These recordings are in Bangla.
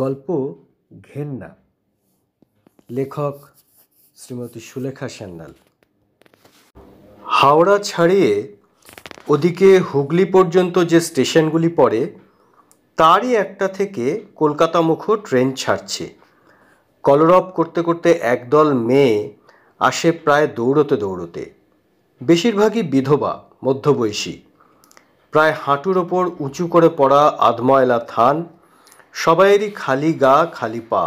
গল্প ঘেন্না লেখক শ্রীমতী সুলেখা সান্যাল হাওড়া ছাড়িয়ে ওদিকে হুগলি পর্যন্ত যে স্টেশনগুলি পড়ে তারই একটা থেকে কলকাতামুখ ট্রেন ছাড়ছে কলরব করতে করতে একদল মেয়ে আসে প্রায় দৌড়তে দৌড়তে বেশিরভাগই বিধবা মধ্যবয়সী প্রায় হাঁটুর ওপর উঁচু করে পড়া আধময়লা থান সবাইয়েরই খালি গা খালি পা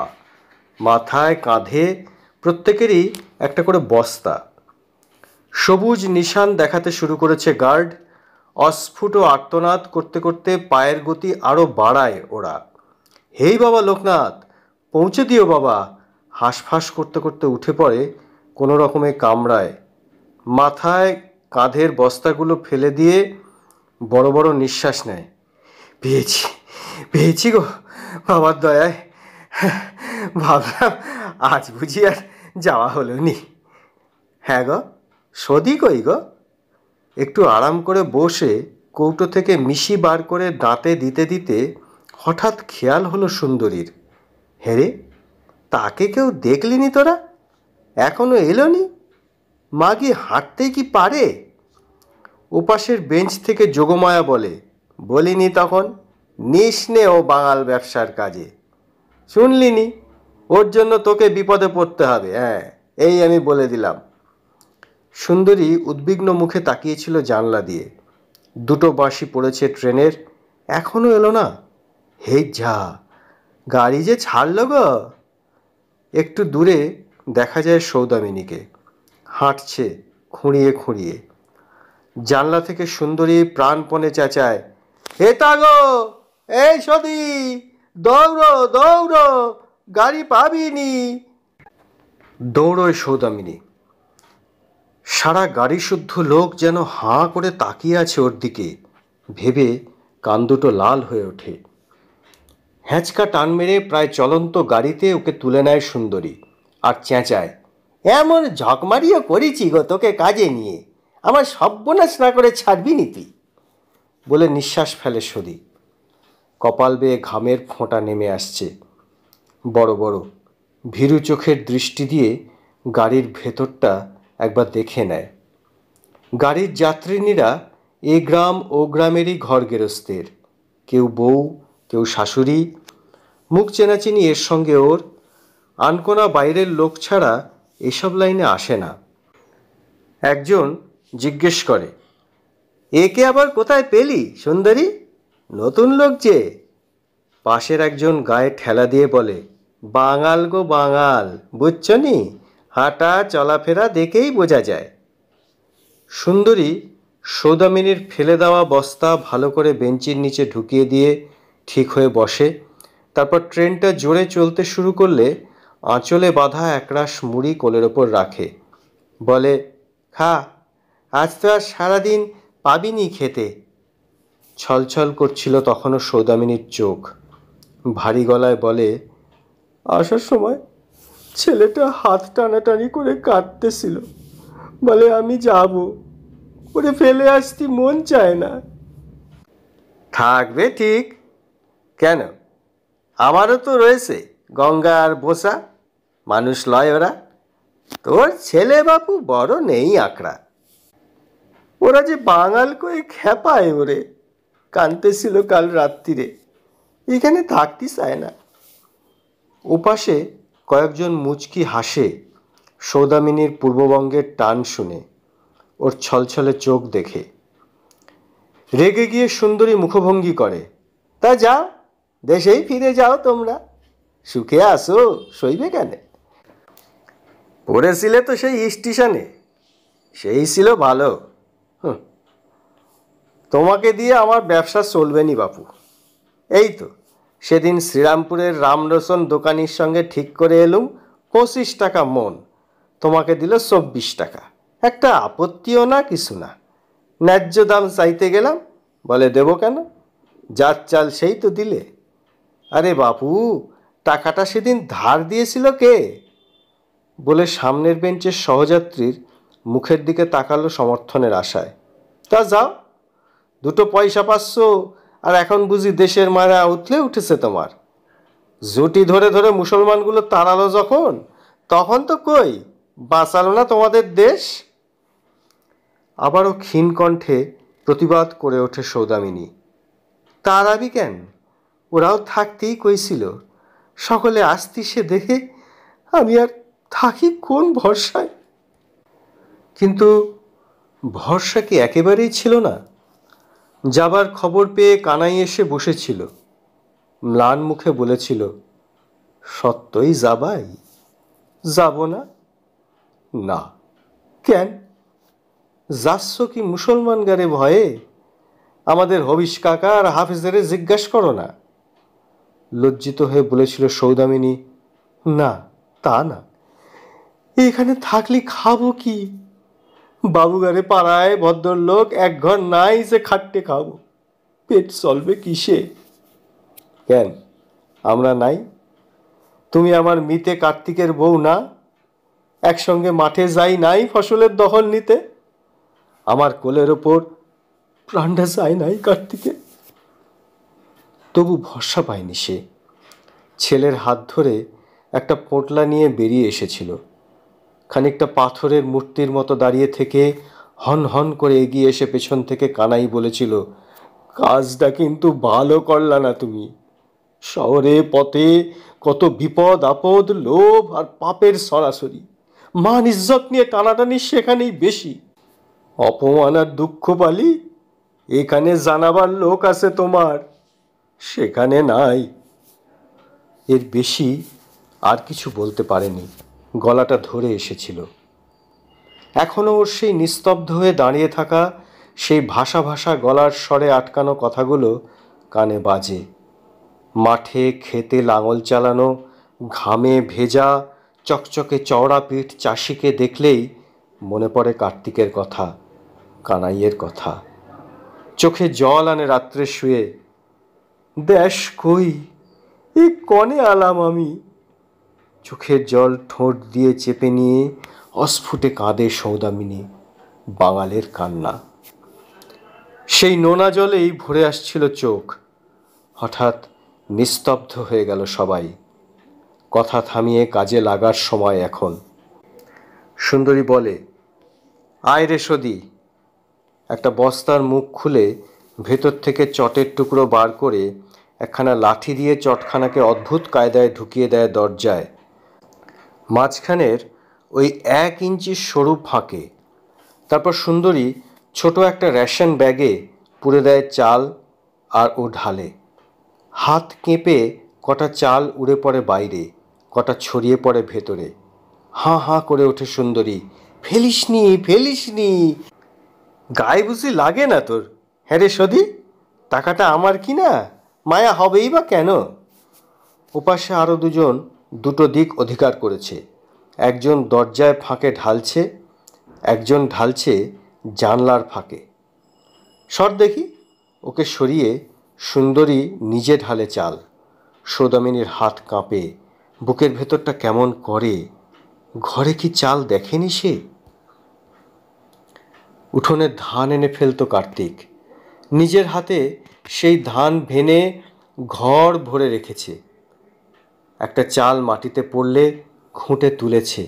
মাথায় কাঁধে প্রত্যেকেরই একটা করে বস্তা সবুজ নিশান দেখাতে শুরু করেছে গার্ড অস্ফুট আর্তনাদ করতে করতে পায়ের গতি আরও বাড়ায় ওরা হেই বাবা লোকনাথ পৌঁছে দিও বাবা হাঁসফাঁস করতে করতে উঠে পড়ে কোনো রকমে কামড়ায় মাথায় কাঁধের বস্তাগুলো ফেলে দিয়ে বড় বড় নিঃশ্বাস নেয় পেয়েছি পেয়েছি গো আমার দয়ায় ভাবলাম আজ বুঝি আর যাওয়া হলো নি হ্যাঁ গো সদি কই গো একটু আরাম করে বসে কৌটো থেকে মিশি বার করে দাঁতে দিতে দিতে হঠাৎ খেয়াল হলো সুন্দরীর হেরে তাকে কেউ দেখলিনি তোরা এখনো এলো নি মাগি হাঁটতে কি পারে ওপাশের বেঞ্চ থেকে যোগমায়া বলে বলিনি তখন ও বাঙাল ব্যবসার কাজে নি ওর জন্য তোকে বিপদে পড়তে হবে হ্যাঁ এই আমি বলে দিলাম সুন্দরী উদ্বিগ্ন মুখে তাকিয়েছিল জানলা দিয়ে দুটো বাঁশি পড়েছে ট্রেনের এখনও এলো না হে যা গাড়ি যে ছাড়ল গো একটু দূরে দেখা যায় সৌদামিনীকে হাঁটছে খুঁড়িয়ে খুঁড়িয়ে জানলা থেকে সুন্দরী প্রাণপণে চেঁচায় হে তাগো এই সদি দৌড়ো দৌড়ো গাড়ি পাবিনি দৌড়োয় সৌদামিনী সারা গাড়ি শুদ্ধ লোক যেন হাঁ করে তাকিয়ে আছে ওর দিকে ভেবে কান দুটো লাল হয়ে ওঠে হ্যাঁচকা টান মেরে প্রায় চলন্ত গাড়িতে ওকে তুলে নেয় সুন্দরী আর চেঁচায় এমন ঝকমারিও করেছি গো তোকে কাজে নিয়ে আমার সর্বনাশ না করে ছাড়বি নি তুই বলে নিঃশ্বাস ফেলে সদী কপাল বেয়ে ঘামের ফোঁটা নেমে আসছে বড় বড় ভীরু চোখের দৃষ্টি দিয়ে গাড়ির ভেতরটা একবার দেখে নেয় গাড়ির যাত্রিনীরা এ গ্রাম ও গ্রামেরই ঘর গেরস্তের কেউ বউ কেউ শাশুড়ি মুখ চেনাচিনি এর সঙ্গে ওর আনকোনা বাইরের লোক ছাড়া এসব লাইনে আসে না একজন জিজ্ঞেস করে একে আবার কোথায় পেলি সুন্দরী নতুন লোক যে পাশের একজন গায়ে ঠেলা দিয়ে বলে বাঙাল গো বাঙাল বুঝছ নি হাঁটা চলাফেরা দেখেই বোঝা যায় সুন্দরী সৌদামিনীর ফেলে দেওয়া বস্তা ভালো করে বেঞ্চির নিচে ঢুকিয়ে দিয়ে ঠিক হয়ে বসে তারপর ট্রেনটা জোরে চলতে শুরু করলে আঁচলে বাঁধা একরাশ মুড়ি কোলের ওপর রাখে বলে খা আজ তো আর সারাদিন পাবিনি খেতে ছলছল করছিল তখনও সৌদামিনীর চোখ ভারী গলায় বলে আসার সময় ছেলেটা হাত টানাটানি করে কাঁদতেছিল বলে আমি যাব ওরে ফেলে আসতে মন চায় না থাকবে ঠিক কেন আমারও তো রয়েছে গঙ্গা আর বোসা মানুষ লয় ওরা তোর ছেলে বাপু বড় নেই আঁকড়া ওরা যে বাঙাল কয়ে খেপায় ওরে কানতেছিল কাল রাত্রিরে এখানে থাকতে চায় না ওপাশে কয়েকজন মুচকি হাসে সৌদামিনীর পূর্ববঙ্গের টান শুনে ওর ছলছলে চোখ দেখে রেগে গিয়ে সুন্দরী মুখভঙ্গি করে তা যাও দেশেই ফিরে যাও তোমরা সুখে আসো সইবে কেন পড়েছিলে তো সেই স্টেশনে সেই ছিল ভালো তোমাকে দিয়ে আমার ব্যবসা চলবে নি বাপু এই তো সেদিন শ্রীরামপুরের রামরসন দোকানির সঙ্গে ঠিক করে এলুম পঁচিশ টাকা মন তোমাকে দিল চব্বিশ টাকা একটা আপত্তিও না কিছু না ন্যায্য দাম চাইতে গেলাম বলে দেব কেন যার চাল সেই তো দিলে আরে বাপু টাকাটা সেদিন ধার দিয়েছিল কে বলে সামনের বেঞ্চের সহযাত্রীর মুখের দিকে তাকালো সমর্থনের আশায় তা যাও দুটো পয়সা পাচ্ছ আর এখন বুঝি দেশের মায়া উঠলে উঠেছে তোমার জুটি ধরে ধরে মুসলমানগুলো তাড়ালো যখন তখন তো কই বাঁচালো না তোমাদের দেশ আবারও ক্ষীণ কণ্ঠে প্রতিবাদ করে ওঠে সৌদামিনী তারাবি কেন ওরাও থাকতেই কইছিল সকলে আসতি সে দেখে আমি আর থাকি কোন ভরসায় কিন্তু ভরসা কি একেবারেই ছিল না যাবার খবর পেয়ে কানাই এসে বসেছিল ম্লান মুখে বলেছিল সত্যই যাবাই যাব না না কেন যাস কি মুসলমান গারে ভয়ে আমাদের হবিশ কাকা আর হাফিজারে জিজ্ঞাস করো না লজ্জিত হয়ে বলেছিল সৌদামিনী না তা না এখানে থাকলে খাবো কি বাবুগারে পাড়ায় ভদ্রলোক এক ঘর নাই সে খাট্টে খাবো পেট চলবে কিসে কেন আমরা নাই তুমি আমার মিতে কার্তিকের বউ না একসঙ্গে মাঠে যাই নাই ফসলের দহল নিতে আমার কোলের ওপর প্রাণটা যায় নাই কার্তিকে তবু ভরসা পায়নি সে ছেলের হাত ধরে একটা পোটলা নিয়ে বেরিয়ে এসেছিল খানিকটা পাথরের মূর্তির মতো দাঁড়িয়ে থেকে হন হন করে এগিয়ে এসে পেছন থেকে কানাই বলেছিল কাজটা কিন্তু ভালো করলা না তুমি শহরে পথে কত বিপদ আপদ লোভ আর পাপের সরাসরি মান ইজ্জত নিয়ে টানাটানি সেখানেই বেশি অপমান আর দুঃখ পালি এখানে জানাবার লোক আছে তোমার সেখানে নাই এর বেশি আর কিছু বলতে পারেনি গলাটা ধরে এসেছিল এখনও ওর সেই নিস্তব্ধ হয়ে দাঁড়িয়ে থাকা সেই ভাষা ভাষা গলার স্বরে আটকানো কথাগুলো কানে বাজে মাঠে খেতে লাঙল চালানো ঘামে ভেজা চকচকে চওড়া পিঠ চাষিকে দেখলেই মনে পড়ে কার্তিকের কথা কানাইয়ের কথা চোখে জল আনে রাত্রে শুয়ে দেশ কই এ কনে আলাম আমি চোখের জল ঠোঁট দিয়ে চেপে নিয়ে অস্ফুটে কাঁদে সৌদামিনী বাঙালের কান্না সেই নোনা জলেই ভরে আসছিল চোখ হঠাৎ নিস্তব্ধ হয়ে গেল সবাই কথা থামিয়ে কাজে লাগার সময় এখন সুন্দরী বলে আয় রে সদি একটা বস্তার মুখ খুলে ভেতর থেকে চটের টুকরো বার করে একখানা লাঠি দিয়ে চটখানাকে অদ্ভুত কায়দায় ঢুকিয়ে দেয় দরজায় মাঝখানের ওই এক ইঞ্চি সরু ফাঁকে তারপর সুন্দরী ছোট একটা রেশন ব্যাগে পুরে দেয় চাল আর ও ঢালে হাত কেঁপে কটা চাল উড়ে পড়ে বাইরে কটা ছড়িয়ে পড়ে ভেতরে হাঁ হাঁ করে ওঠে সুন্দরী ফেলিসনি ফেলিসনি গায়ে বুঝি লাগে না তোর হ্যাঁ রে সদি টাকাটা আমার কি না মায়া হবেই বা কেন ওপাশে আরও দুজন দুটো দিক অধিকার করেছে একজন দরজায় ফাঁকে ঢালছে একজন ঢালছে জানলার ফাঁকে সর দেখি ওকে সরিয়ে সুন্দরী নিজে ঢালে চাল সৌদামিনীর হাত কাঁপে বুকের ভেতরটা কেমন করে ঘরে কি চাল দেখেনি সে উঠোনে ধান এনে ফেলতো কার্তিক নিজের হাতে সেই ধান ভেনে ঘর ভরে রেখেছে একটা চাল মাটিতে পড়লে খুঁটে তুলেছে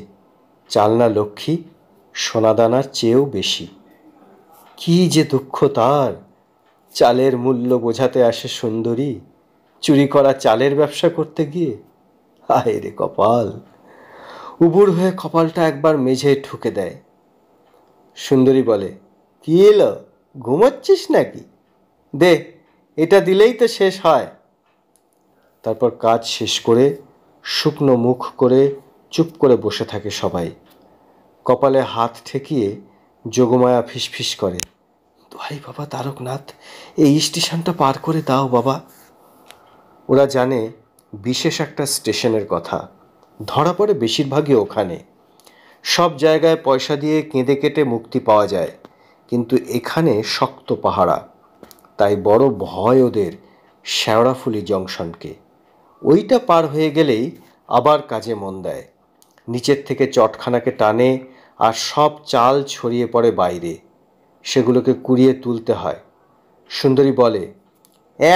চালনা লক্ষ্মী সোনাদানার চেয়েও বেশি কি যে দুঃখ তার চালের মূল্য বোঝাতে আসে সুন্দরী চুরি করা চালের ব্যবসা করতে গিয়ে আয় রে কপাল উবুর হয়ে কপালটা একবার মেঝে ঠুকে দেয় সুন্দরী বলে কি এলো ঘুমাচ্ছিস নাকি দে এটা দিলেই তো শেষ হয় তারপর কাজ শেষ করে শুকনো মুখ করে চুপ করে বসে থাকে সবাই কপালে হাত ঠেকিয়ে যোগমায়া ফিসফিস করে ভাই বাবা তারকনাথ এই স্টেশনটা পার করে দাও বাবা ওরা জানে বিশেষ একটা স্টেশনের কথা ধরা পড়ে বেশিরভাগই ওখানে সব জায়গায় পয়সা দিয়ে কেঁদে কেটে মুক্তি পাওয়া যায় কিন্তু এখানে শক্ত পাহারা তাই বড় ভয় ওদের শ্যাওড়াফুলি জংশনকে ওইটা পার হয়ে গেলেই আবার কাজে মন দেয় নিচের থেকে চটখানাকে টানে আর সব চাল ছড়িয়ে পড়ে বাইরে সেগুলোকে কুড়িয়ে তুলতে হয় সুন্দরী বলে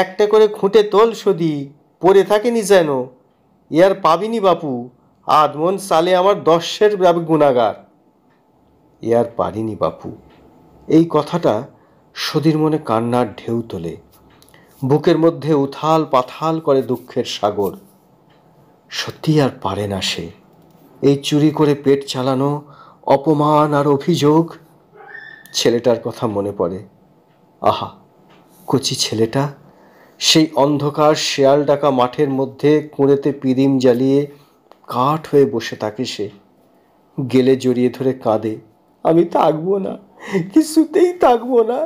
একটা করে খুঁটে তোল সদি পড়ে থাকেনি যেন ইয়ার আর পাবিনি বাপু আদমন সালে আমার দশের গুণাগার ইয়ার আর পারিনি বাপু এই কথাটা সদির মনে কান্নার ঢেউ তোলে বুকের মধ্যে উথাল পাথাল করে দুঃখের সাগর সত্যি আর পারে না সে এই চুরি করে পেট চালানো অপমান আর অভিযোগ ছেলেটার কথা মনে পড়ে আহা কচি ছেলেটা সেই অন্ধকার শেয়াল ডাকা মাঠের মধ্যে কুঁড়েতে পিদিম জ্বালিয়ে কাঠ হয়ে বসে থাকে সে গেলে জড়িয়ে ধরে কাঁদে আমি থাকবো না কিছুতেই থাকবো না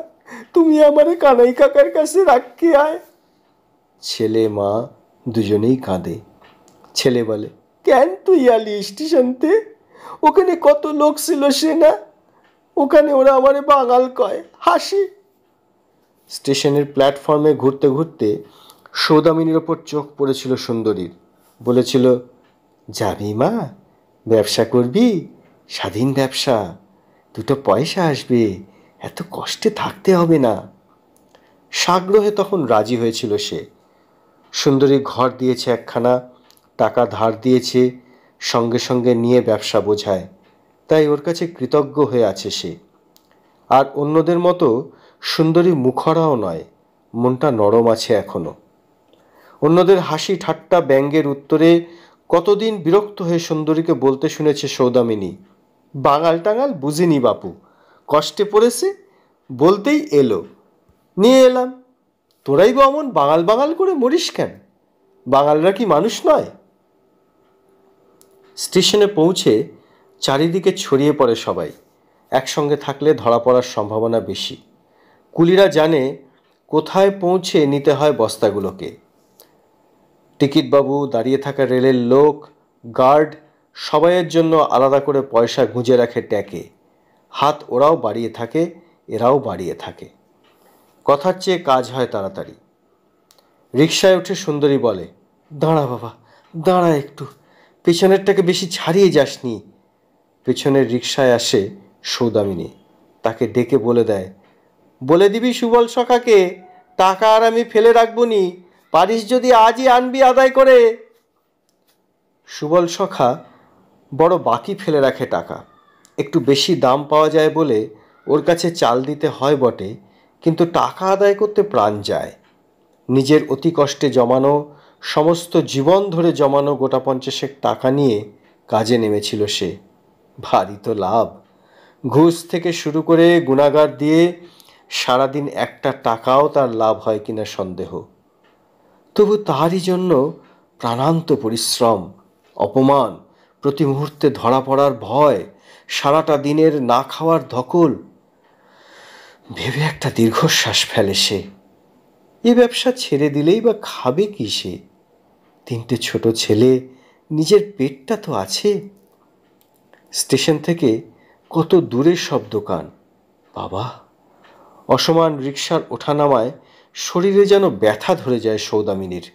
তুমি আমারে কানাই কাকার কাছে রাখকে আয় ছেলে মা দুজনেই কাঁদে ছেলে বলে কেন তুই আলি স্টেশনতে ওখানে কত লোক ছিল সে না ওখানে ওরা আমারে বাঙাল কয় হাসি স্টেশনের প্ল্যাটফর্মে ঘুরতে ঘুরতে সৌদামিনীর ওপর চোখ পড়েছিল সুন্দরীর বলেছিল যাবি মা ব্যবসা করবি স্বাধীন ব্যবসা দুটো পয়সা আসবে এত কষ্টে থাকতে হবে না সাগ্রহে তখন রাজি হয়েছিল সে সুন্দরী ঘর দিয়েছে একখানা টাকা ধার দিয়েছে সঙ্গে সঙ্গে নিয়ে ব্যবসা বোঝায় তাই ওর কাছে কৃতজ্ঞ হয়ে আছে সে আর অন্যদের মতো সুন্দরী মুখরাও নয় মনটা নরম আছে এখনো অন্যদের হাসি ঠাট্টা ব্যঙ্গের উত্তরে কতদিন বিরক্ত হয়ে সুন্দরীকে বলতে শুনেছে সৌদামিনী বাঙাল টাঙাল বুঝিনি বাপু কষ্টে পড়েছে বলতেই এলো নিয়ে এলাম তোরাই বা অমন বাঙাল বাঙাল করে মরিস কেন বাঙালরা কি মানুষ নয় স্টেশনে পৌঁছে চারিদিকে ছড়িয়ে পড়ে সবাই একসঙ্গে থাকলে ধরা পড়ার সম্ভাবনা বেশি কুলিরা জানে কোথায় পৌঁছে নিতে হয় বস্তাগুলোকে টিকিটবাবু দাঁড়িয়ে থাকা রেলের লোক গার্ড সবাইয়ের জন্য আলাদা করে পয়সা গুঁজে রাখে ট্যাকে হাত ওরাও বাড়িয়ে থাকে এরাও বাড়িয়ে থাকে কথার চেয়ে কাজ হয় তাড়াতাড়ি রিক্সায় উঠে সুন্দরী বলে দাঁড়া বাবা দাঁড়া একটু পেছনেরটাকে বেশি ছাড়িয়ে যাসনি পেছনের রিক্সায় আসে সৌদামিনী তাকে ডেকে বলে দেয় বলে দিবি সুবল সখাকে টাকা আর আমি ফেলে রাখবো নি পারিস যদি আজই আনবি আদায় করে সুবল সখা বড় বাকি ফেলে রাখে টাকা একটু বেশি দাম পাওয়া যায় বলে ওর কাছে চাল দিতে হয় বটে কিন্তু টাকা আদায় করতে প্রাণ যায় নিজের অতি কষ্টে জমানো সমস্ত জীবন ধরে জমানো গোটা পঞ্চাশেক টাকা নিয়ে কাজে নেমেছিল সে ভারী তো লাভ ঘুষ থেকে শুরু করে গুণাগার দিয়ে সারাদিন একটা টাকাও তার লাভ হয় কিনা সন্দেহ তবু তারই জন্য প্রাণান্ত পরিশ্রম অপমান প্রতি মুহূর্তে ধরা পড়ার ভয় সারাটা দিনের না খাওয়ার ধকল ভেবে একটা দীর্ঘশ্বাস ফেলে সে এ ব্যবসা ছেড়ে দিলেই বা খাবে কি সে তিনটে ছোট ছেলে নিজের পেটটা তো আছে স্টেশন থেকে কত দূরে সব দোকান বাবা অসমান রিক্সার ওঠানামায় শরীরে যেন ব্যথা ধরে যায় সৌদামিনীর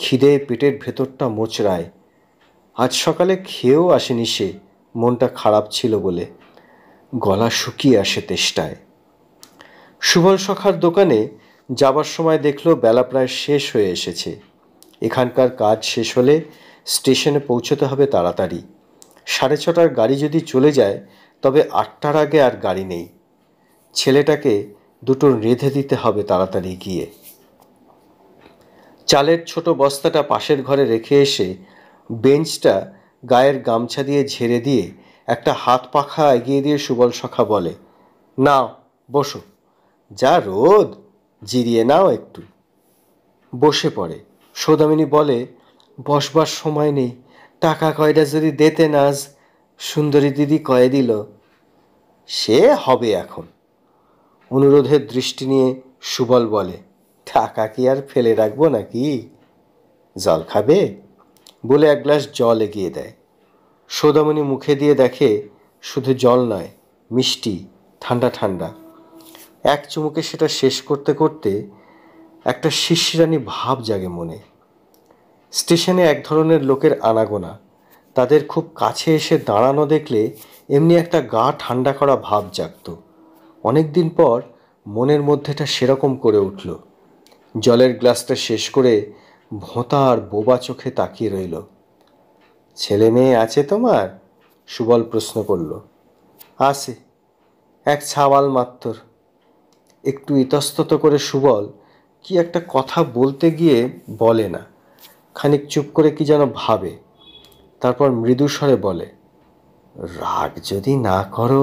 খিদে পেটের ভেতরটা মোচড়ায় আজ সকালে খেয়েও আসেনি সে মনটা খারাপ ছিল বলে গলা শুকিয়ে আসে তেষ্টায় সুবল সখার দোকানে যাবার সময় দেখল বেলা প্রায় শেষ হয়ে এসেছে এখানকার কাজ শেষ হলে স্টেশনে পৌঁছতে হবে তাড়াতাড়ি সাড়ে ছটার গাড়ি যদি চলে যায় তবে আটটার আগে আর গাড়ি নেই ছেলেটাকে দুটো রেঁধে দিতে হবে তাড়াতাড়ি গিয়ে চালের ছোট বস্তাটা পাশের ঘরে রেখে এসে বেঞ্চটা গায়ের গামছা দিয়ে ঝেড়ে দিয়ে একটা হাত পাখা এগিয়ে দিয়ে সুবল সখা বলে না বসো যা রোদ জিরিয়ে নাও একটু বসে পড়ে সৌদামিনী বলে বসবার সময় নেই টাকা কয়টা যদি দেতে নাজ সুন্দরী দিদি কয়ে দিল সে হবে এখন অনুরোধের দৃষ্টি নিয়ে সুবল বলে টাকা কি আর ফেলে রাখবো নাকি জল খাবে বলে এক গ্লাস জল এগিয়ে দেয় সৌদামণি মুখে দিয়ে দেখে শুধু জল নয় মিষ্টি ঠান্ডা ঠান্ডা এক চুমুকে সেটা শেষ করতে করতে একটা শিশিরানি ভাব জাগে মনে স্টেশনে এক ধরনের লোকের আনাগোনা তাদের খুব কাছে এসে দাঁড়ানো দেখলে এমনি একটা গা ঠান্ডা করা ভাব জাগত অনেকদিন পর মনের মধ্যেটা সেরকম করে উঠল জলের গ্লাসটা শেষ করে ভোঁতার বোবা চোখে তাকিয়ে রইল ছেলে মেয়ে আছে তোমার সুবল প্রশ্ন করল আছে এক ছাওয়াল মাত্র একটু ইতস্তত করে সুবল কি একটা কথা বলতে গিয়ে বলে না খানিক চুপ করে কি যেন ভাবে তারপর মৃদুস্বরে বলে রাগ যদি না করো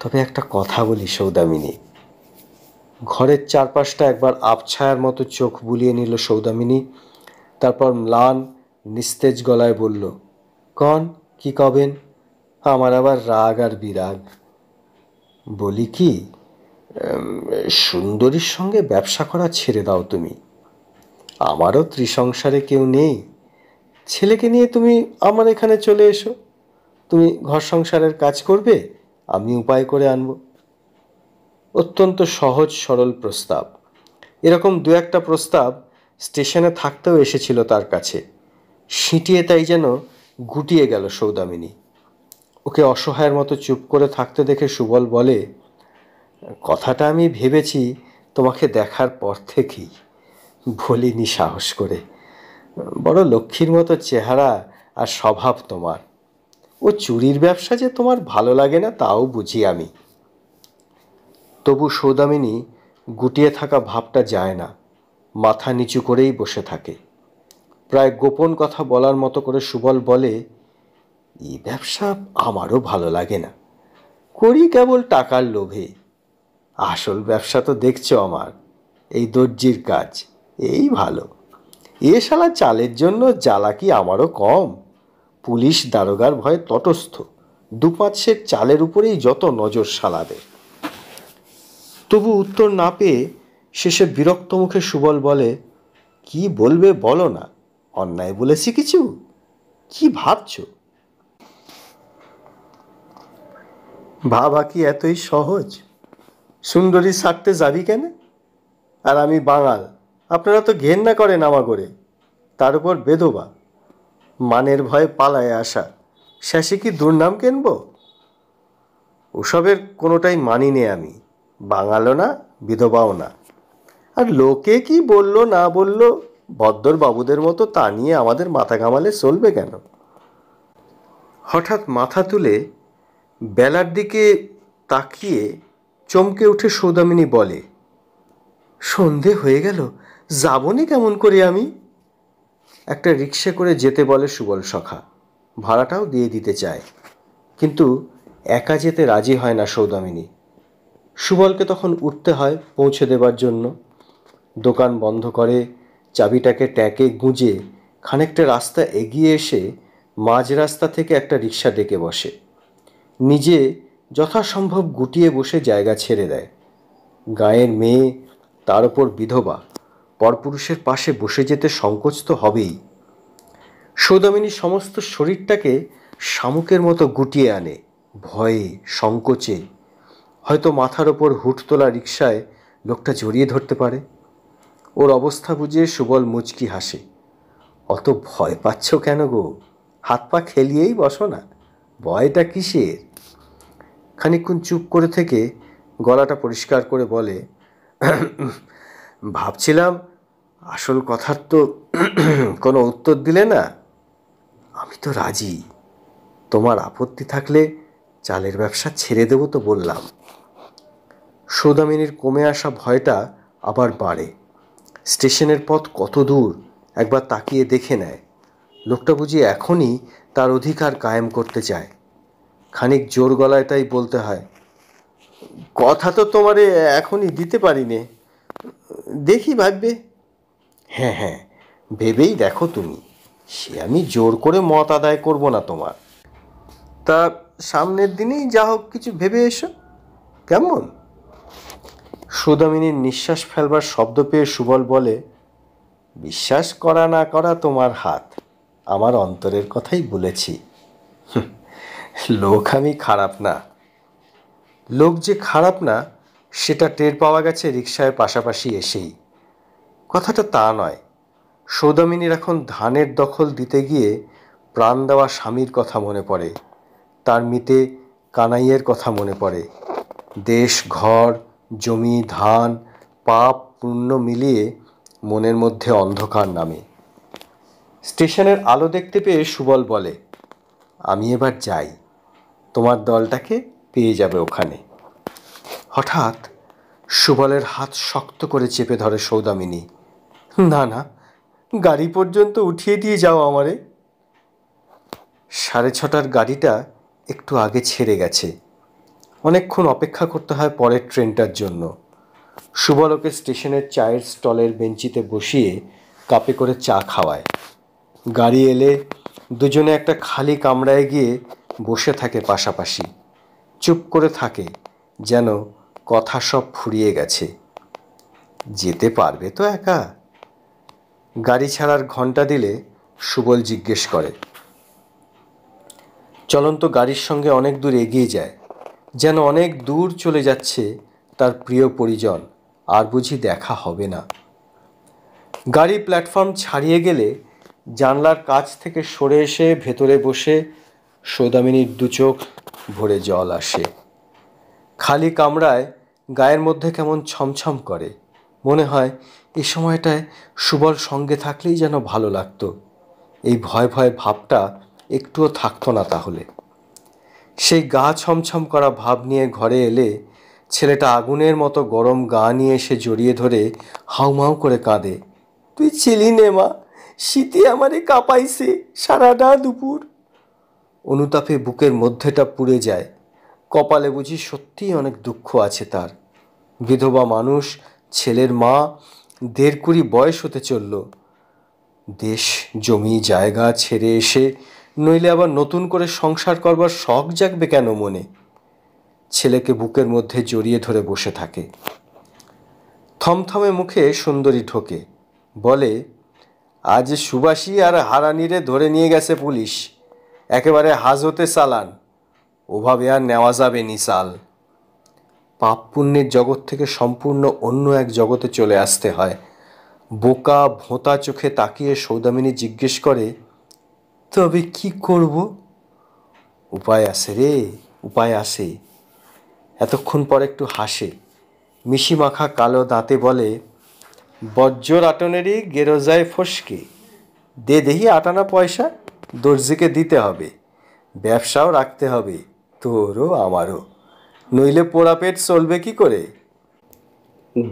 তবে একটা কথা বলি সৌদামিনী ঘরের চারপাশটা একবার আবছায়ার মতো চোখ বুলিয়ে নিল সৌদামিনী তারপর ম্লান নিস্তেজ গলায় বলল কন কি কবেন আমার আবার রাগ আর বিরাগ বলি কি সুন্দরীর সঙ্গে ব্যবসা করা ছেড়ে দাও তুমি আমারও ত্রিসংসারে কেউ নেই ছেলেকে নিয়ে তুমি আমার এখানে চলে এসো তুমি ঘর সংসারের কাজ করবে আমি উপায় করে আনবো অত্যন্ত সহজ সরল প্রস্তাব এরকম দু একটা প্রস্তাব স্টেশনে থাকতেও এসেছিল তার কাছে সিঁটিয়ে তাই যেন গুটিয়ে গেল সৌদামিনী ওকে অসহায়ের মতো চুপ করে থাকতে দেখে সুবল বলে কথাটা আমি ভেবেছি তোমাকে দেখার পর থেকেই বলিনি সাহস করে বড় লক্ষ্মীর মতো চেহারা আর স্বভাব তোমার ও চুরির ব্যবসা যে তোমার ভালো লাগে না তাও বুঝি আমি তবু সৌদামিনী গুটিয়ে থাকা ভাবটা যায় না মাথা নিচু করেই বসে থাকে প্রায় গোপন কথা বলার মতো করে সুবল বলে এই ব্যবসা আমারও ভালো লাগে না করি কেবল টাকার লোভে আসল ব্যবসা তো দেখছো আমার এই দর্জির কাজ এই ভালো এ শালা চালের জন্য জ্বালা কি আমারও কম পুলিশ দারোগার ভয়ে তটস্থ দু পাঁচ চালের উপরেই যত নজর সালাবে তবু উত্তর না পেয়ে শেষে বিরক্ত মুখে সুবল বলে কি বলবে বলো না অন্যায় বলেছি কিছু কি ভাবছ ভাবা কি এতই সহজ সুন্দরী ছাড়তে যাবি কেন আর আমি বাঙাল আপনারা তো ঘেন্না করেন করে তার উপর বেধবা মানের ভয়ে পালায় আসা শেষে কি দুর্নাম কেনব ওসবের কোনোটাই মানি নে আমি বাঙালো না বিধবাও না আর লোকে কি বলল না বলল বদ্দর বাবুদের মতো তা নিয়ে আমাদের মাথা ঘামালে চলবে কেন হঠাৎ মাথা তুলে বেলার দিকে তাকিয়ে চমকে উঠে সৌদামিনী বলে সন্ধে হয়ে গেল যাবনি কেমন করে আমি একটা রিক্সা করে যেতে বলে সুবল সখা ভাড়াটাও দিয়ে দিতে চায় কিন্তু একা যেতে রাজি হয় না সৌদামিনী সুবলকে তখন উঠতে হয় পৌঁছে দেবার জন্য দোকান বন্ধ করে চাবিটাকে ট্যাঁকে গুঁজে খানিকটা রাস্তা এগিয়ে এসে মাঝ রাস্তা থেকে একটা রিক্সা ডেকে বসে নিজে যথাসম্ভব গুটিয়ে বসে জায়গা ছেড়ে দেয় গায়ের মেয়ে তার ওপর বিধবা পরপুরুষের পাশে বসে যেতে সংকোচ তো হবেই সৌদামিনী সমস্ত শরীরটাকে শামুকের মতো গুটিয়ে আনে ভয়ে সংকোচে হয়তো মাথার ওপর হুট তোলা রিক্সায় লোকটা জড়িয়ে ধরতে পারে ওর অবস্থা বুঝে সুবল মুচকি হাসে অত ভয় পাচ্ছ কেন গো হাত পা খেলিয়েই বসো না ভয়টা কিসের খানিক্ষণ চুপ করে থেকে গলাটা পরিষ্কার করে বলে ভাবছিলাম আসল কথার তো কোনো উত্তর দিলে না আমি তো রাজি তোমার আপত্তি থাকলে চালের ব্যবসা ছেড়ে দেবো তো বললাম সৌদামিনীর কমে আসা ভয়টা আবার বাড়ে স্টেশনের পথ কত দূর একবার তাকিয়ে দেখে নেয় লোকটা বুঝি এখনই তার অধিকার কায়েম করতে চায় খানিক জোর গলায় তাই বলতে হয় কথা তো তোমারে এখনই দিতে পারিনে দেখি ভাববে হ্যাঁ হ্যাঁ ভেবেই দেখো তুমি সে আমি জোর করে মত আদায় করব না তোমার তা সামনের দিনেই যা হোক কিছু ভেবে এসো কেমন সুদামিনীর নিঃশ্বাস ফেলবার শব্দ পেয়ে সুবল বলে বিশ্বাস করা না করা তোমার হাত আমার অন্তরের কথাই বলেছি লোক আমি খারাপ না লোক যে খারাপ না সেটা টের পাওয়া গেছে রিক্সায় পাশাপাশি এসেই কথাটা তা নয় সৌদামিনীর এখন ধানের দখল দিতে গিয়ে প্রাণ দেওয়া স্বামীর কথা মনে পড়ে তার মিতে কানাইয়ের কথা মনে পড়ে দেশ ঘর জমি ধান পাপ পুণ্য মিলিয়ে মনের মধ্যে অন্ধকার নামে স্টেশনের আলো দেখতে পেয়ে সুবল বলে আমি এবার যাই তোমার দলটাকে পেয়ে যাবে ওখানে হঠাৎ সুবলের হাত শক্ত করে চেপে ধরে সৌদামিনী না না গাড়ি পর্যন্ত উঠিয়ে দিয়ে যাও আমারে সাড়ে ছটার গাড়িটা একটু আগে ছেড়ে গেছে অনেকক্ষণ অপেক্ষা করতে হয় পরের ট্রেনটার জন্য সুবলকে স্টেশনের চায়ের স্টলের বেঞ্চিতে বসিয়ে কাপে করে চা খাওয়ায় গাড়ি এলে দুজনে একটা খালি কামরায় গিয়ে বসে থাকে পাশাপাশি চুপ করে থাকে যেন কথা সব ফুরিয়ে গেছে যেতে পারবে তো একা গাড়ি ছাড়ার ঘন্টা দিলে সুবল জিজ্ঞেস করে চলন্ত গাড়ির সঙ্গে অনেক দূর এগিয়ে যায় যেন অনেক দূর চলে যাচ্ছে তার প্রিয় পরিজন আর বুঝি দেখা হবে না গাড়ি প্ল্যাটফর্ম ছাড়িয়ে গেলে জানলার কাছ থেকে সরে এসে ভেতরে বসে সৌদামিনীর দুচোখ ভরে জল আসে খালি কামরায় গায়ের মধ্যে কেমন ছমছম করে মনে হয় এই সময়টায় সুবল সঙ্গে থাকলেই যেন ভালো লাগতো এই ভয় ভয় ভাবটা একটুও থাকতো না তাহলে সেই গা ছমছম করা ভাব নিয়ে ঘরে এলে ছেলেটা আগুনের মতো গরম গা নিয়ে এসে জড়িয়ে ধরে হাউমাউ করে কাঁদে তুই ছিলি নে মা শীতে আমারে কাঁপাইছে সারাটা দুপুর অনুতাপে বুকের মধ্যেটা পুড়ে যায় কপালে বুঝি সত্যিই অনেক দুঃখ আছে তার বিধবা মানুষ ছেলের মা দেড় কুড়ি বয়স হতে চলল দেশ জমি জায়গা ছেড়ে এসে নইলে আবার নতুন করে সংসার করবার শখ জাগবে কেন মনে ছেলেকে বুকের মধ্যে জড়িয়ে ধরে বসে থাকে থমথমে মুখে সুন্দরী ঠোকে বলে আজ সুবাসী আর হারানিরে ধরে নিয়ে গেছে পুলিশ একেবারে হাজতে চালান ওভাবে আর নেওয়া যাবে নিসাল পাপ পুণ্যের জগৎ থেকে সম্পূর্ণ অন্য এক জগতে চলে আসতে হয় বোকা ভোঁতা চোখে তাকিয়ে সৌদামিনী জিজ্ঞেস করে তবে কি করব উপায় আছে রে উপায় আছে এতক্ষণ পর একটু হাসে মিশি মাখা কালো দাঁতে বলে বজ্র আটনেরই গেরোজায় ফসকে দে দেহি আটানা পয়সা দর্জিকে দিতে হবে ব্যবসাও রাখতে হবে তোরও আমারও নইলে পোড়া পেট চলবে কি করে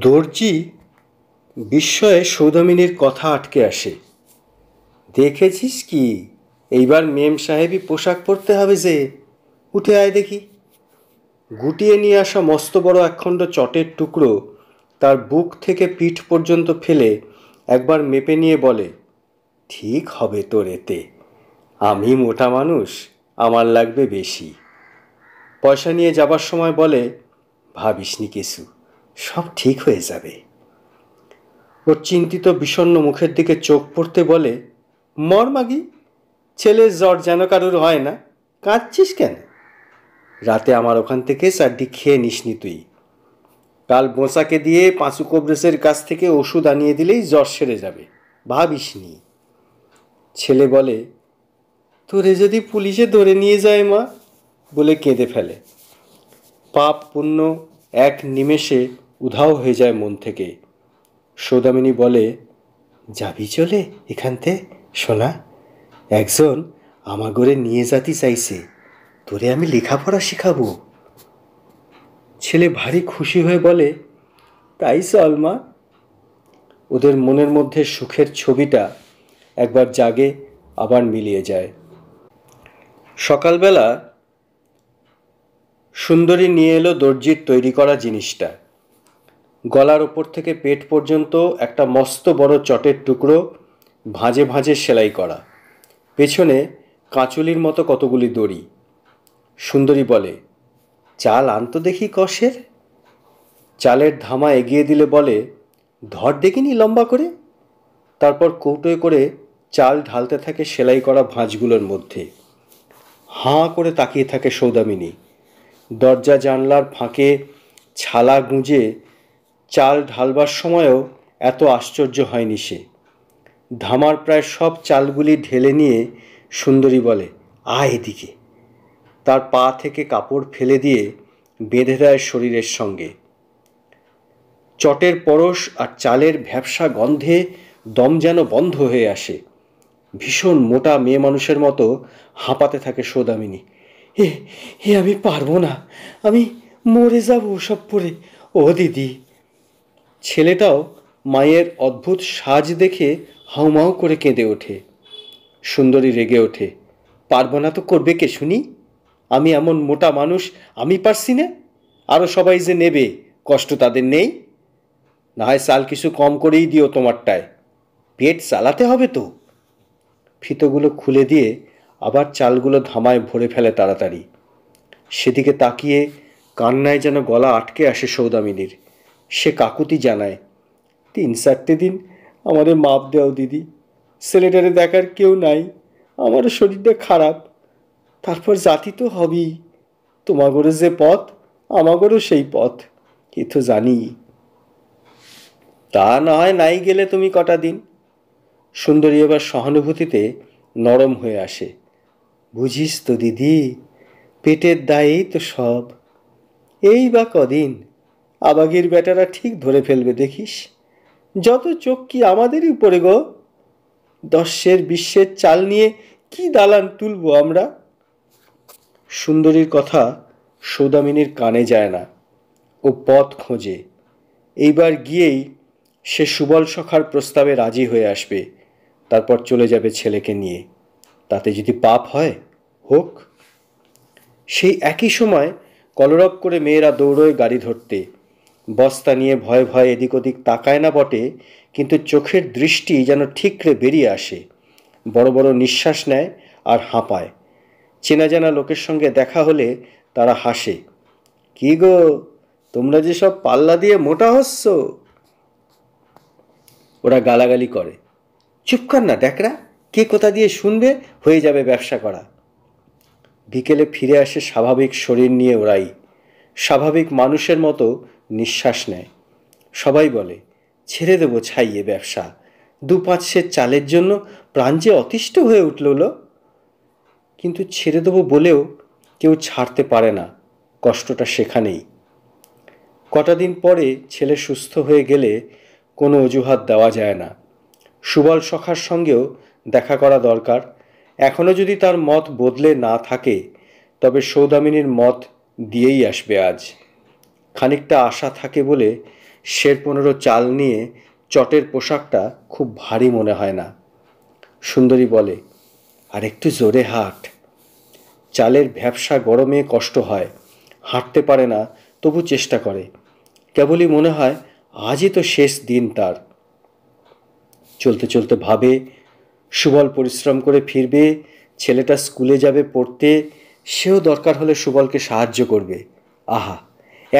দর্জি বিস্ময়ে সৌদামিনীর কথা আটকে আসে দেখেছিস কি এইবার মেম সাহেবই পোশাক পরতে হবে যে উঠে আয় দেখি গুটিয়ে নিয়ে আসা মস্ত বড় একখণ্ড চটের টুকরো তার বুক থেকে পিঠ পর্যন্ত ফেলে একবার মেপে নিয়ে বলে ঠিক হবে তোর এতে আমি মোটা মানুষ আমার লাগবে বেশি পয়সা নিয়ে যাবার সময় বলে ভাবিসনি কিছু সব ঠিক হয়ে যাবে ওর চিন্তিত বিষণ্ন মুখের দিকে চোখ পড়তে বলে মর মাগি ছেলের জ্বর যেন কারুর হয় না কাঁদছিস কেন রাতে আমার ওখান থেকে সাড্ডি খেয়ে নিসনি তুই কাল বোঁচাকে দিয়ে পাঁচু কবরেসের কাছ থেকে ওষুধ আনিয়ে দিলেই জ্বর সেরে যাবে ভাবিস নি ছেলে বলে তোরে যদি পুলিশে ধরে নিয়ে যায় মা বলে কেঁদে ফেলে পাপ পুণ্য এক নিমেষে উধাও হয়ে যায় মন থেকে সৌদামিনী বলে যাবি চলে এখানতে সোনা একজন আমার ঘরে নিয়ে যাতি চাইছে তোরে আমি লেখাপড়া শেখাবো ছেলে ভারী খুশি হয়ে বলে তাই চল মা ওদের মনের মধ্যে সুখের ছবিটা একবার জাগে আবার মিলিয়ে যায় সকালবেলা সুন্দরী নিয়ে এলো দর্জির তৈরি করা জিনিসটা গলার ওপর থেকে পেট পর্যন্ত একটা মস্ত বড় চটের টুকরো ভাঁজে ভাঁজে সেলাই করা পেছনে কাঁচুলির মতো কতগুলি দড়ি সুন্দরী বলে চাল আনতো দেখি কষের চালের ধামা এগিয়ে দিলে বলে ধর দেখিনি লম্বা করে তারপর কৌটোয় করে চাল ঢালতে থাকে সেলাই করা ভাঁজগুলোর মধ্যে হাঁ করে তাকিয়ে থাকে সৌদামিনী দরজা জানলার ফাঁকে ছালা গুঁজে চাল ঢালবার সময়ও এত আশ্চর্য হয়নি সে ধামার প্রায় সব চালগুলি ঢেলে নিয়ে সুন্দরী বলে আয় এদিকে তার পা থেকে কাপড় ফেলে দিয়ে বেঁধে দেয় শরীরের সঙ্গে চটের পরশ আর চালের ভ্যাবসা গন্ধে দম যেন বন্ধ হয়ে আসে ভীষণ মোটা মেয়ে মানুষের মতো হাঁপাতে থাকে সৌদামিনী এ হে আমি পারবো না আমি মরে যাব ওসব পরে ও দিদি ছেলেটাও মায়ের অদ্ভুত সাজ দেখে হাউমাউ করে কেঁদে ওঠে সুন্দরী রেগে ওঠে পারবো না তো করবে কে শুনি আমি এমন মোটা মানুষ আমি পারছি না আরও সবাই যে নেবে কষ্ট তাদের নেই না হয় চাল কিছু কম করেই দিও তোমারটায় পেট চালাতে হবে তো ফিতোগুলো খুলে দিয়ে আবার চালগুলো ধামায় ভরে ফেলে তাড়াতাড়ি সেদিকে তাকিয়ে কান্নায় যেন গলা আটকে আসে সৌদামিনীর সে কাকুতি জানায় তিন চারটে দিন আমাদের মাপ দেও দিদি সেলেটারে দেখার কেউ নাই আমারও শরীরটা খারাপ তারপর জাতি তো হবেই তোমাগরও যে পথ আমাগরও সেই পথ এ তো জানি তা না হয় নাই গেলে তুমি কটা দিন সুন্দরী এবার সহানুভূতিতে নরম হয়ে আসে বুঝিস তো দিদি পেটের দায়েই তো সব এই বা কদিন আবাগের বেটারা ঠিক ধরে ফেলবে দেখিস যত চোখ কি আমাদেরই উপরে গো দশের বিশ্বের চাল নিয়ে কি দালান তুলব আমরা সুন্দরীর কথা সৌদামিনীর কানে যায় না ও পথ খোঁজে এইবার গিয়েই সে সুবল সখার প্রস্তাবে রাজি হয়ে আসবে তারপর চলে যাবে ছেলেকে নিয়ে তাতে যদি পাপ হয় হোক সেই একই সময় কলরব করে মেয়েরা দৌড়োয় গাড়ি ধরতে বস্তা নিয়ে ভয় ভয় এদিক ওদিক তাকায় না বটে কিন্তু চোখের দৃষ্টি যেন ঠিকরে বেরিয়ে আসে বড় বড় নিঃশ্বাস নেয় আর হাঁপায় চেনা জানা লোকের সঙ্গে দেখা হলে তারা হাসে কি গো তোমরা যেসব পাল্লা দিয়ে মোটা হচ্ছ ওরা গালাগালি করে চুপ কর না দেখরা কে কোথা দিয়ে শুনবে হয়ে যাবে ব্যবসা করা বিকেলে ফিরে আসে স্বাভাবিক শরীর নিয়ে ওরাই স্বাভাবিক মানুষের মতো নিঃশ্বাস নেয় সবাই বলে ছেড়ে দেবো ছাইয়ে ব্যবসা দু পাঁচ সে চালের জন্য প্রাণ যে অতিষ্ঠ হয়ে উঠল কিন্তু ছেড়ে দেবো বলেও কেউ ছাড়তে পারে না কষ্টটা সেখানেই কটা দিন পরে ছেলে সুস্থ হয়ে গেলে কোনো অজুহাত দেওয়া যায় না সুবল সখার সঙ্গেও দেখা করা দরকার এখনও যদি তার মত বদলে না থাকে তবে সৌদামিনীর মত দিয়েই আসবে আজ খানিকটা আশা থাকে বলে শের পনেরো চাল নিয়ে চটের পোশাকটা খুব ভারী মনে হয় না সুন্দরী বলে আর একটু জোরে হাঁট চালের ভ্যাবসা গরমে কষ্ট হয় হাঁটতে পারে না তবু চেষ্টা করে কেবলই মনে হয় আজই তো শেষ দিন তার চলতে চলতে ভাবে সুবল পরিশ্রম করে ফিরবে ছেলেটা স্কুলে যাবে পড়তে সেও দরকার হলে সুবলকে সাহায্য করবে আহা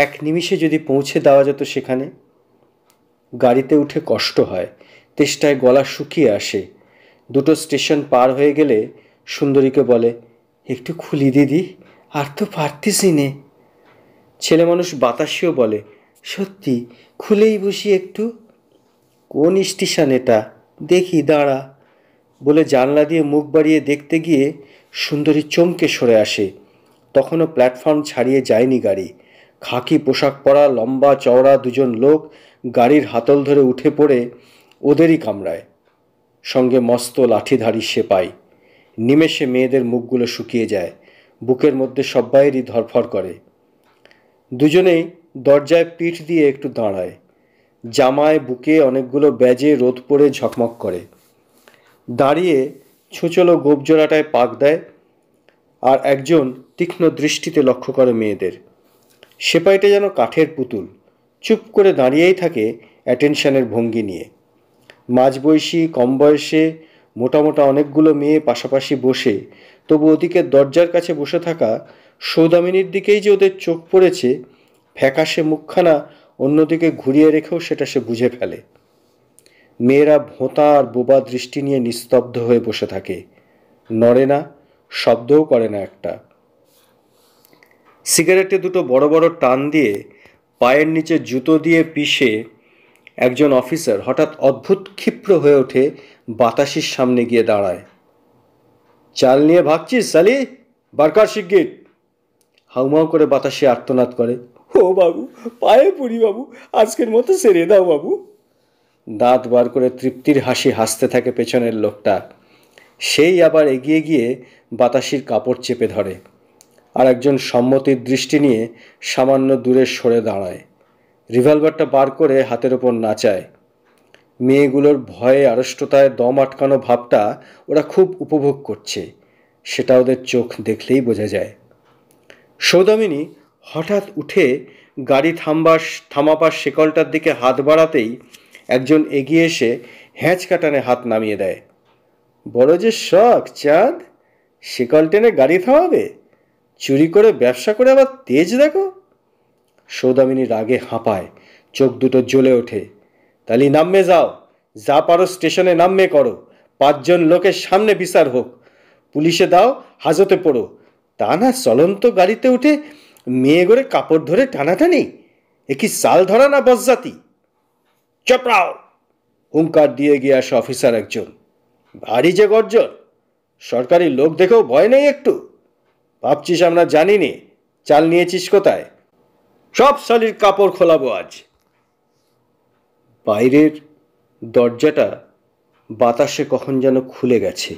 এক নিমিষে যদি পৌঁছে দেওয়া যেত সেখানে গাড়িতে উঠে কষ্ট হয় তেষ্টায় গলা শুকিয়ে আসে দুটো স্টেশন পার হয়ে গেলে সুন্দরীকে বলে একটু খুলি দিদি আর তো পারতেছি নে ছেলে মানুষ বাতাসেও বলে সত্যি খুলেই বসি একটু কোন স্টেশন এটা দেখি দাঁড়া বলে জানলা দিয়ে মুখ বাড়িয়ে দেখতে গিয়ে সুন্দরী চমকে সরে আসে তখনও প্ল্যাটফর্ম ছাড়িয়ে যায়নি গাড়ি খাকি পোশাক পরা লম্বা চওড়া দুজন লোক গাড়ির হাতল ধরে উঠে পড়ে ওদেরই কামড়ায় সঙ্গে মস্ত লাঠিধারী সেপাই নিমেষে মেয়েদের মুখগুলো শুকিয়ে যায় বুকের মধ্যে সব্বাইয়েরই ধরফর করে দুজনেই দরজায় পিঠ দিয়ে একটু দাঁড়ায় জামায় বুকে অনেকগুলো ব্যাজে রোদ পড়ে ঝকমক করে দাঁড়িয়ে ছুচলো গোপজোড়াটায় পাক দেয় আর একজন তীক্ষ্ণ দৃষ্টিতে লক্ষ্য করে মেয়েদের সেপাইটা যেন কাঠের পুতুল চুপ করে দাঁড়িয়েই থাকে অ্যাটেনশনের ভঙ্গি নিয়ে মাঝ বয়সী কম বয়সে মোটামোটা অনেকগুলো মেয়ে পাশাপাশি বসে তবু ওদিকে দরজার কাছে বসে থাকা সৌদামিনীর দিকেই যে ওদের চোখ পড়েছে ফ্যাকাশে মুখখানা অন্যদিকে ঘুরিয়ে রেখেও সেটা সে বুঝে ফেলে মেয়েরা ভোঁতা আর বোবা দৃষ্টি নিয়ে নিস্তব্ধ হয়ে বসে থাকে নড়ে না শব্দও করে না একটা সিগারেটে দুটো বড় বড় টান দিয়ে পায়ের নিচে জুতো দিয়ে পিষে একজন অফিসার হঠাৎ অদ্ভুত ক্ষিপ্র হয়ে ওঠে বাতাসির সামনে গিয়ে দাঁড়ায় চাল নিয়ে ভাবছিস সালি বারকার শিগগির হাউমাউ করে বাতাসে আর্তনাদ করে ও বাবু পায়ে পুরি বাবু আজকের মতো সেরে দাও বাবু দাঁত বার করে তৃপ্তির হাসি হাসতে থাকে পেছনের লোকটা সেই আবার এগিয়ে গিয়ে বাতাসির কাপড় চেপে ধরে আর একজন সম্মতির দৃষ্টি নিয়ে সামান্য দূরে সরে দাঁড়ায় রিভলভারটা বার করে হাতের ওপর নাচায় মেয়েগুলোর ভয়ে আড়ষ্টতায় দম আটকানো ভাবটা ওরা খুব উপভোগ করছে সেটা ওদের চোখ দেখলেই বোঝা যায় সৌদামিনী হঠাৎ উঠে গাড়ি থামবার থামাবার শেকলটার দিকে হাত বাড়াতেই একজন এগিয়ে এসে হ্যাঁচ কাটানে হাত নামিয়ে দেয় বড় যে শখ চাঁদ শেকল টেনে গাড়ি থামাবে চুরি করে ব্যবসা করে আবার তেজ দেখো সৌদামিনী রাগে হাঁপায় চোখ দুটো জ্বলে ওঠে তালি নামে যাও যা পারো স্টেশনে নামে করো পাঁচজন লোকের সামনে বিচার হোক পুলিশে দাও হাজতে পড়ো তা না চলন্ত গাড়িতে উঠে মেয়ে গড়ে কাপড় ধরে টানাটানি এ কি চাল ধরা না বজ্জাতি চপড়াও হুঙ্কার দিয়ে গিয়ে আসে অফিসার একজন ভারী যে গর্জন সরকারি লোক দেখেও ভয় নেই একটু ভাবছিস আমরা জানি নি চাল নিয়েছিস কোথায় সব শালির কাপড় খোলাবো আজ বাইরের দরজাটা বাতাসে কখন যেন খুলে গেছে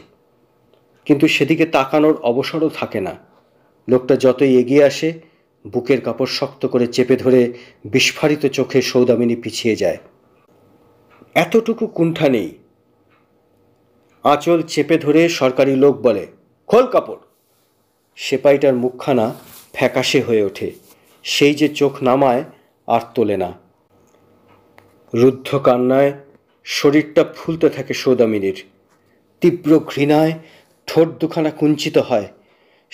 কিন্তু সেদিকে তাকানোর অবসরও থাকে না লোকটা যতই এগিয়ে আসে বুকের কাপড় শক্ত করে চেপে ধরে বিস্ফারিত চোখে সৌদামিনী পিছিয়ে যায় এতটুকু কুণ্ঠা নেই আঁচল চেপে ধরে সরকারি লোক বলে খোল কাপড় সেপাইটার মুখখানা ফ্যাকাশে হয়ে ওঠে সেই যে চোখ নামায় আর তোলে না রুদ্ধ কান্নায় শরীরটা ফুলতে থাকে সৌদামিনীর তীব্র ঘৃণায় ঠোঁট দুখানা কুঞ্চিত হয়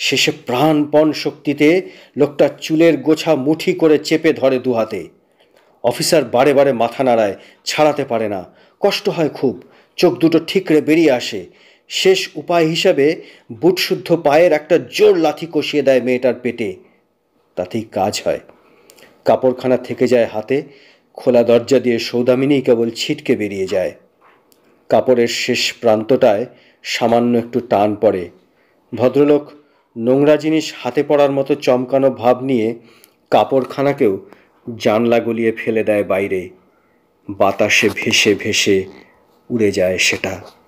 শেষে প্রাণপণ শক্তিতে লোকটা চুলের গোছা মুঠি করে চেপে ধরে দুহাতে অফিসার বারে বারে মাথা নাড়ায় ছাড়াতে পারে না কষ্ট হয় খুব চোখ দুটো ঠিকরে বেরিয়ে আসে শেষ উপায় হিসাবে বুটশুদ্ধ পায়ের একটা জোর লাথি কষিয়ে দেয় মেয়েটার পেটে তাতেই কাজ হয় কাপড়খানা থেকে যায় হাতে খোলা দরজা দিয়ে সৌদামিনী কেবল ছিটকে বেরিয়ে যায় কাপড়ের শেষ প্রান্তটায় সামান্য একটু টান পড়ে ভদ্রলোক নোংরা জিনিস হাতে পড়ার মতো চমকানো ভাব নিয়ে কাপড়খানাকেও জানলা গলিয়ে ফেলে দেয় বাইরে বাতাসে ভেসে ভেসে উড়ে যায় সেটা